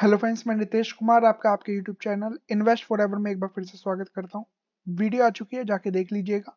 Hello friends मैं नितेश कुमार आपका आपके YouTube channel invest for ever में एक बार फिर से स्वागत करता हूँ वीडियो आ चुकी है जाके देख लीजिएगा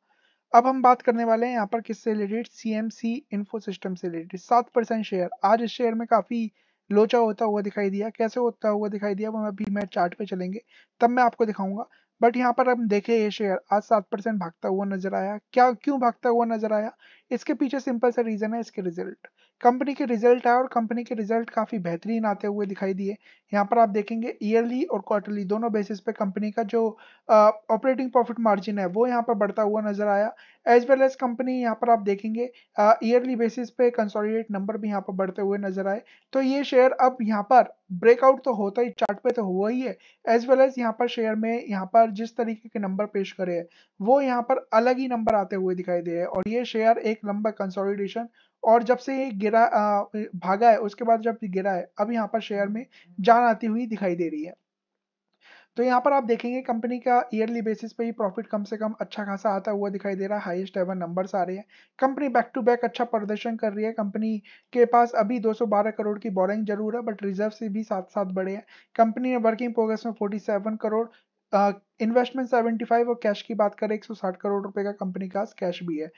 अब हम बात करने वाले हैं यहाँ पर किससे related C M C info system से रिलेटेड सात परसेंट शेयर आज इस शेयर में काफ़ी लोचा होता हुआ दिखाई दिया कैसे होता हुआ दिखाई दिया वो अभी मैं चार्ट पे चलेंगे तब मैं आपको दिखाऊंगा बट यहाँ पर हम देखें ये शेयर आज सात परसेंट भागता हुआ नजर आया क्या क्यों भागता हुआ नजर आया इसके पीछे सिंपल सा रीज़न है इसके रिजल्ट कंपनी के रिजल्ट आए और कंपनी के रिजल्ट काफ़ी बेहतरीन आते हुए दिखाई दिए यहाँ पर आप देखेंगे ईयरली और क्वार्टरली दोनों बेसिस पे कंपनी का जो ऑपरेटिंग प्रॉफिट मार्जिन है वो यहाँ पर बढ़ता हुआ नजर आया एज वेल एज कंपनी यहाँ पर आप देखेंगे ईयरली बेसिस पे कंसोलिडेट नंबर भी यहाँ पर बढ़ते हुए नजर आए तो ये शेयर अब यहाँ पर ब्रेकआउट तो होता ही चार्ट पे तो हुआ ही है एज वेल एज यहाँ पर शेयर में यहाँ पर जिस तरीके के नंबर पेश करे हैं वो यहाँ पर अलग ही नंबर आते हुए दिखाई दे रहे हैं और ये शेयर एक लंबा कंसोलिडेशन और जब से ये गिरा भागा है उसके बाद जब गिरा है अब यहाँ पर शेयर में हम्म। जान आती हुई दिखाई दे रही है तो यहाँ पर आप देखेंगे कंपनी का ईयरली बेसिस पे ही प्रॉफिट कम से कम अच्छा खासा आता हुआ दिखाई दे रहा है हाईएस्ट एवर नंबर्स आ रहे हैं कंपनी बैक टू बैक अच्छा प्रदर्शन कर रही है कंपनी के पास अभी 212 करोड़ की बोरिंग जरूर है बट रिजर्व से भी साथ साथ बढ़े हैं कंपनी ने वर्किंग प्रोग्रेस में 47 करोड़ इन्वेस्टमेंट 75 और कैश की बात करें 160 करोड़ रुपए का कंपनी का कैश भी है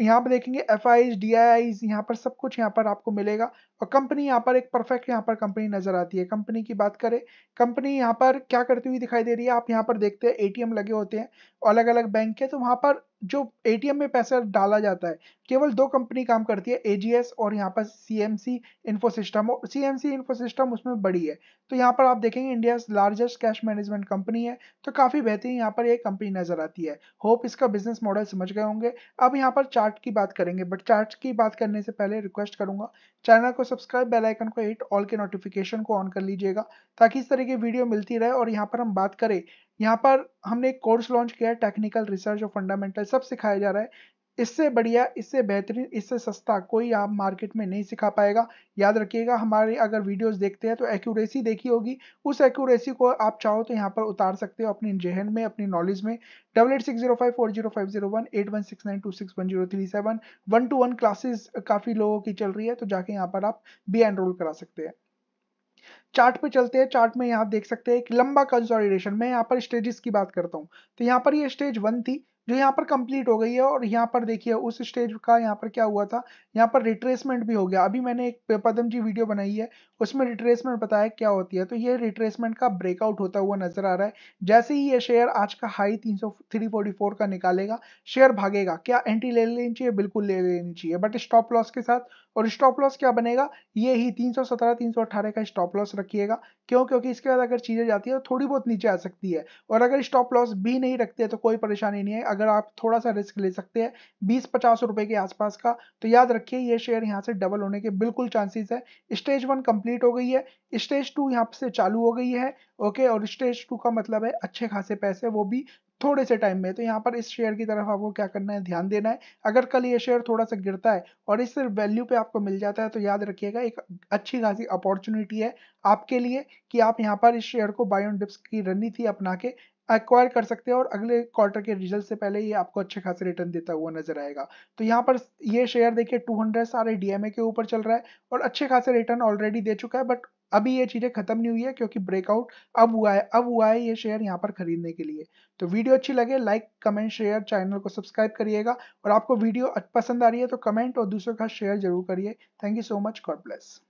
यहाँ पर देखेंगे एफ आई डी आई यहाँ पर सब कुछ यहाँ पर आपको मिलेगा और कंपनी यहाँ पर एक परफेक्ट यहाँ पर कंपनी नजर आती है कंपनी की बात करें कंपनी यहाँ पर क्या करती हुई दिखाई दे रही है आप यहाँ पर देखते हैं एटीएम लगे होते हैं अलग अलग बैंक के तो वहाँ पर जो एटीएम में पैसा डाला जाता है केवल दो कंपनी काम करती है एजीएस और यहाँ पर सीएमसी इन्फोसिस्टम और सीएमसी इन्फोसिस्टम उसमें बड़ी है तो यहाँ पर आप देखेंगे India largest cash management company है तो तो काफ़ी बेहतरीन यहाँ पर एक कंपनी नज़र आती है होप इसका बिजनेस मॉडल समझ गए होंगे अब यहाँ पर चार्ट की बात करेंगे बट चार्ट की बात करने से पहले रिक्वेस्ट करूंगा चैनल को सब्सक्राइब बेल आइकन को हिट ऑल के नोटिफिकेशन को ऑन कर लीजिएगा ताकि इस तरह की वीडियो मिलती रहे और यहाँ पर हम बात करें यहाँ पर हमने एक कोर्स लॉन्च किया है टेक्निकल रिसर्च और फंडामेंटल सब सिखाया जा रहा है इससे बढ़िया इससे बेहतरीन इससे सस्ता कोई आप मार्केट में नहीं सिखा पाएगा याद रखिएगा हमारे अगर वीडियोस देखते हैं तो एक्यूरेसी देखी होगी उस एक्यूरेसी को आप चाहो तो यहाँ पर उतार सकते हो अपने जहन में अपनी नॉलेज में double eight six zero five four zero five zero one eight one six nine two six one zero three seven one two one classes काफ़ी लोगों की चल रही है तो जाके यहाँ पर आप बी एनरोल करा सकते हैं चार्ट पे चलते हैं चार्ट में यहाँ देख सकते हैं एक लंबा कंसोलिडेशन मैं यहाँ पर स्टेजेस की बात करता हूँ तो यहाँ पर ये स्टेज वन थी जो यहाँ पर कंप्लीट हो गई है और यहाँ पर देखिए उस स्टेज का यहाँ पर क्या हुआ था यहाँ पर रिट्रेसमेंट भी हो गया अभी मैंने एक पदम जी वीडियो बनाई है उसमें रिट्रेसमेंट बताया क्या होती है तो ये रिट्रेसमेंट का ब्रेकआउट होता हुआ नजर आ रहा है जैसे ही ये शेयर आज का हाई तीन सौ का निकालेगा शेयर भागेगा क्या एंट्री ले लेनी चाहिए बिल्कुल ले लेनी चाहिए बट स्टॉप लॉस के साथ और स्टॉप लॉस क्या बनेगा ये ही तीन 318 का स्टॉप लॉस रखिएगा क्यों क्योंकि इसके बाद अगर चीज़ें जाती है तो थोड़ी बहुत नीचे आ सकती है और अगर स्टॉप लॉस भी नहीं रखते तो कोई परेशानी नहीं है अगर आप थोड़ा सा रिस्क ले सकते हैं बीस पचास रुपए के आसपास का तो याद रखिए ये शेयर यहाँ से डबल होने के बिल्कुल चांसेस है स्टेज वन कंप्लीट हो गई है स्टेज टू यहाँ से चालू हो गई है ओके और स्टेज टू का मतलब है अच्छे खासे पैसे वो भी थोड़े से टाइम में तो यहाँ पर इस शेयर की तरफ आपको क्या करना है ध्यान देना है अगर कल ये शेयर थोड़ा सा गिरता है और इस वैल्यू पे आपको मिल जाता है तो याद रखिएगा एक अच्छी खासी अपॉर्चुनिटी है आपके लिए कि आप यहाँ पर इस शेयर को बायोन डिप्स की रणनीति अपना के एक्वायर कर सकते हैं और अगले क्वार्टर के रिजल्ट से पहले ये आपको अच्छे खासे रिटर्न देता हुआ नजर आएगा तो यहाँ पर ये शेयर देखिए 200 सारे डीएमए के ऊपर चल रहा है और अच्छे खासे रिटर्न ऑलरेडी दे चुका है बट अभी ये चीज़ें खत्म नहीं हुई है क्योंकि ब्रेकआउट अब हुआ है अब हुआ है ये शेयर यहाँ पर खरीदने के लिए तो वीडियो अच्छी लगे लाइक कमेंट शेयर चैनल को सब्सक्राइब करिएगा और आपको वीडियो पसंद आ रही है तो कमेंट और दूसरों का शेयर जरूर करिए thank you so much God bless